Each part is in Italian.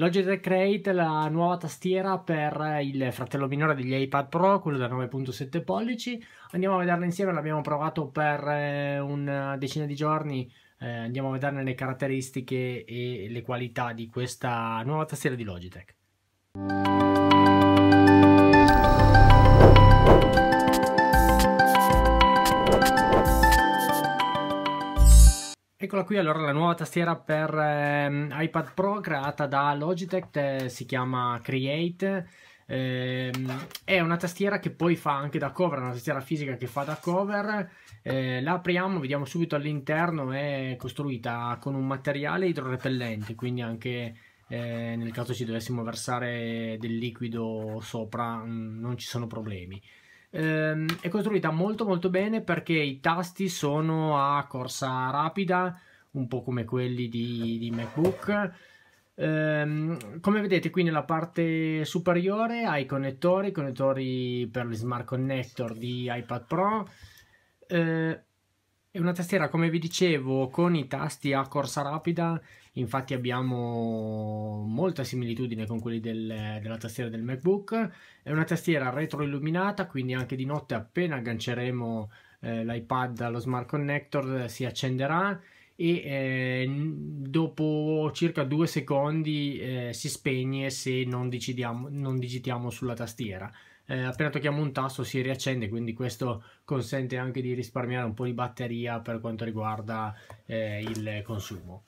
Logitech Create, la nuova tastiera per eh, il fratello minore degli iPad Pro, quello da 9.7 pollici. Andiamo a vederla insieme, l'abbiamo provato per eh, una decina di giorni. Eh, andiamo a vederne le caratteristiche e le qualità di questa nuova tastiera di Logitech. Eccola qui, allora la nuova tastiera per ehm, iPad Pro creata da Logitech, eh, si chiama Create. Ehm, è una tastiera che poi fa anche da cover, una tastiera fisica che fa da cover. Eh, la apriamo, vediamo subito all'interno, è costruita con un materiale idrorepellente, quindi anche eh, nel caso ci dovessimo versare del liquido sopra mh, mm, non ci sono problemi. Ehm, è costruita molto molto bene perché i tasti sono a corsa rapida, un po' come quelli di, di MacBook. Ehm, come vedete qui nella parte superiore ha i connettori, connettori per gli smart connector di iPad Pro. Ehm, è una tastiera, come vi dicevo, con i tasti a corsa rapida, infatti abbiamo molta similitudine con quelli del, della tastiera del MacBook. È una tastiera retroilluminata, quindi anche di notte appena agganceremo eh, l'iPad allo smart connector si accenderà e eh, dopo circa due secondi eh, si spegne se non, non digitiamo sulla tastiera eh, appena tocchiamo un tasto si riaccende, quindi questo consente anche di risparmiare un po' di batteria per quanto riguarda eh, il consumo.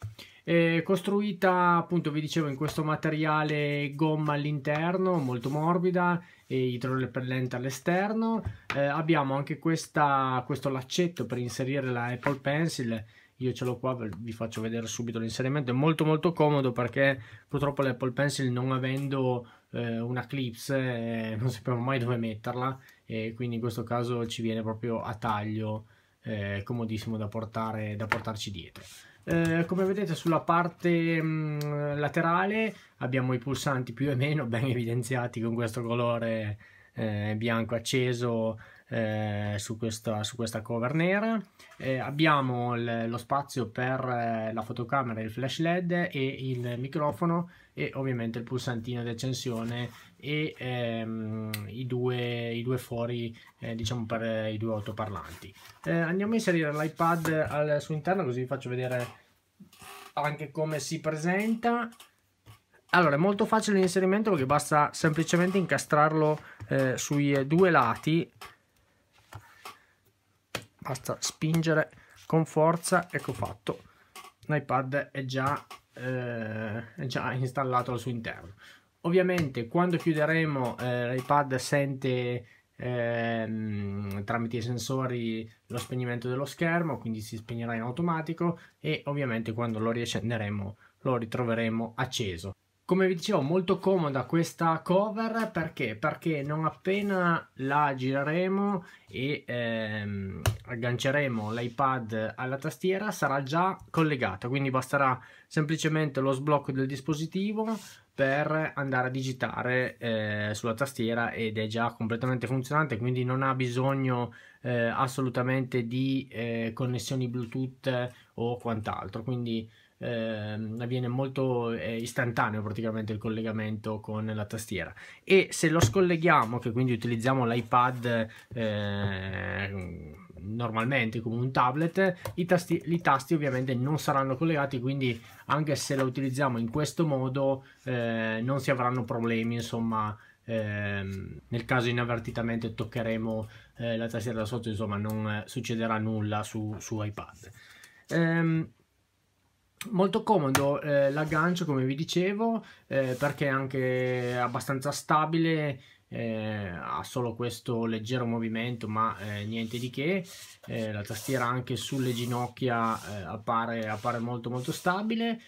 È eh, costruita appunto vi dicevo in questo materiale gomma all'interno molto morbida e idrolepellente all'esterno eh, abbiamo anche questa, questo laccetto per inserire la Apple Pencil io ce l'ho qua, vi faccio vedere subito l'inserimento, è molto molto comodo perché purtroppo l'Apple Pencil non avendo eh, una clips e eh, non sappiamo mai dove metterla e quindi in questo caso ci viene proprio a taglio eh, comodissimo da, portare, da portarci dietro. Eh, come vedete sulla parte mh, mm, laterale abbiamo i pulsanti più e meno ben evidenziati con questo colore eh, bianco acceso eh, su, questa, su, questa, cover nera. Eh, abbiamo lo spazio per eh, la fotocamera, il flash LED e il microfono e ovviamente il pulsantino di accensione e ehm, i, due, i, due, fori eh, diciamo per eh, i due autoparlanti. Eh, andiamo a inserire l'iPad al suo interno così vi faccio vedere anche come si presenta. Allora, è molto facile l'inserimento perché basta semplicemente incastrarlo eh, sui due lati basta spingere con forza ecco fatto l'iPad è già, eh, è già installato al suo interno ovviamente quando chiuderemo eh, l'iPad sente Ehm, tramite i sensori lo spegnimento dello schermo, quindi si spegnerà in automatico e ovviamente quando lo riaccenderemo lo ritroveremo acceso come vi dicevo molto comoda questa cover perché? perché non appena la gireremo e ehm, agganceremo l'iPad alla tastiera sarà già collegata quindi basterà semplicemente lo sblocco del dispositivo per andare a digitare eh, sulla tastiera ed è già completamente funzionante quindi non ha bisogno eh, assolutamente di eh, connessioni bluetooth o quant'altro quindi ehm, avviene molto eh, istantaneo praticamente il collegamento con la tastiera e se lo scolleghiamo, che quindi utilizziamo l'iPad eh, normalmente come un tablet, i tasti, i tasti, ovviamente non saranno collegati, quindi anche se lo utilizziamo in questo modo eh, non si avranno problemi, insomma, ehm, nel caso inavvertitamente toccheremo eh, la tastiera da sotto, insomma, non succederà nulla su, su iPad. Ehm, molto comodo eh, l'aggancio come vi dicevo eh, perché è anche abbastanza stabile eh, ha solo questo leggero movimento ma eh, niente di che eh, la tastiera anche sulle ginocchia eh, appare, appare, molto molto stabile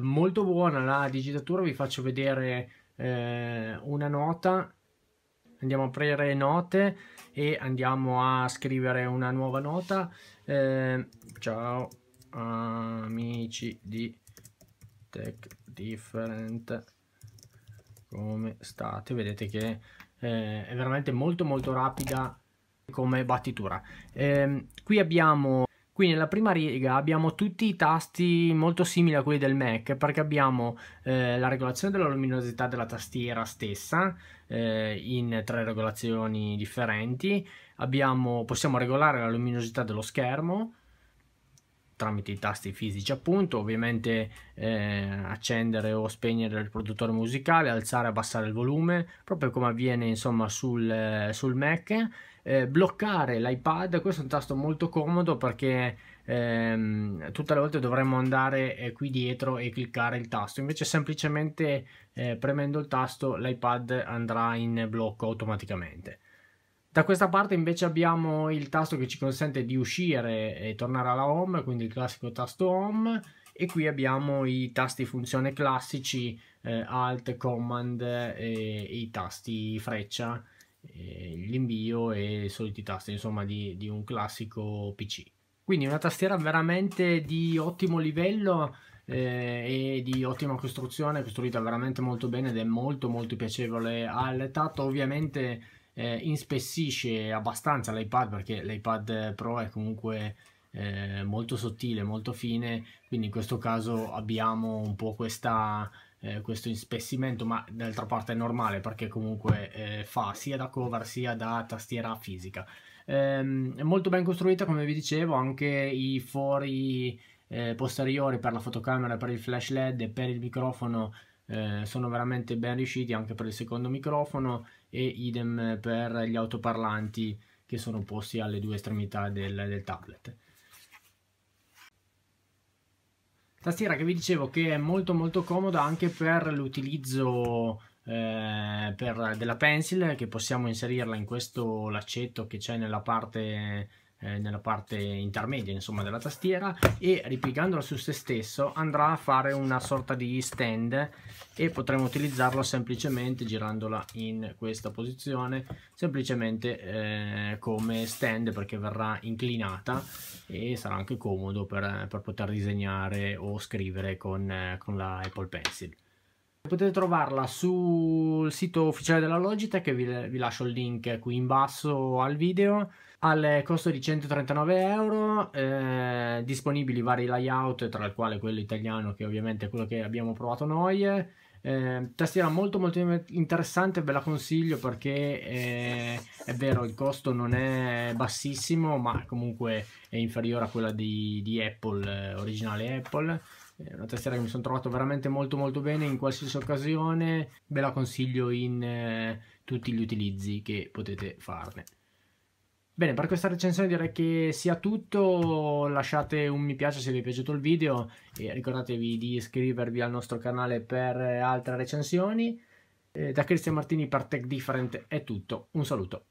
molto buona la digitatura vi faccio vedere una nota andiamo a aprire note e andiamo a scrivere una nuova nota ciao amici di Tech Different come state vedete che eh, è veramente molto molto rapida come battitura eh, qui abbiamo qui nella prima riga abbiamo tutti i tasti molto simili a quelli del Mac perché abbiamo eh, la regolazione della luminosità della tastiera stessa eh, in tre regolazioni differenti abbiamo, possiamo regolare la luminosità dello schermo tramite i tasti fisici appunto, ovviamente eh, accendere o spegnere il produttore musicale, alzare e abbassare il volume, proprio come avviene insomma sul, eh, sul Mac, eh, bloccare l'iPad, questo è un tasto molto comodo perché ehm, tutte le volte dovremmo andare eh, qui dietro e cliccare il tasto, invece semplicemente eh, premendo il tasto l'iPad andrà in blocco automaticamente. Da questa parte invece abbiamo il tasto che ci consente di uscire e tornare alla home, quindi il classico tasto home e qui abbiamo i tasti funzione classici, eh, alt, command e, e i tasti freccia, l'invio e i soliti tasti insomma di, di un classico PC. Quindi una tastiera veramente di ottimo livello eh, e di ottima costruzione, costruita veramente molto bene ed è molto molto piacevole al tatto, ovviamente eh, inspessisce abbastanza l'iPad perché l'iPad Pro è comunque eh, molto sottile, molto fine, quindi in questo caso abbiamo un po' questa, eh, questo inspessimento, ma d'altra parte è normale perché comunque eh, fa sia da cover sia da tastiera fisica. Ehm, è molto ben costruita, come vi dicevo, anche i fori eh, posteriori per la fotocamera, per il flash LED e per il microfono eh, sono veramente ben riusciti anche per il secondo microfono e idem per gli autoparlanti che sono posti alle due estremità del, del tablet. Tastiera che vi dicevo che è molto molto comoda anche per l'utilizzo eh, della pencil che possiamo inserirla in questo laccetto che c'è nella parte eh, nella parte intermedia insomma, della tastiera e ripiegandola su se stesso andrà a fare una sorta di stand e potremo utilizzarlo semplicemente girandola in questa posizione semplicemente eh, come stand perché verrà inclinata e sarà anche comodo per, per poter disegnare o scrivere con, eh, con la Apple Pencil. Potete trovarla sul sito ufficiale della Logitech, vi, vi lascio il link qui in basso al video al costo di 139 euro eh, disponibili vari layout tra il quale quello italiano che ovviamente è quello che abbiamo provato noi eh, tastiera molto molto interessante ve la consiglio perché eh, è vero il costo non è bassissimo ma comunque è inferiore a quella di, di Apple eh, originale Apple è una tastiera che mi sono trovato veramente molto molto bene in qualsiasi occasione, ve la consiglio in eh, tutti gli utilizzi che potete farne. Bene, per questa recensione direi che sia tutto, lasciate un mi piace se vi è piaciuto il video e ricordatevi di iscrivervi al nostro canale per altre recensioni. Eh, da Cristian Martini per Tech Different è tutto, un saluto.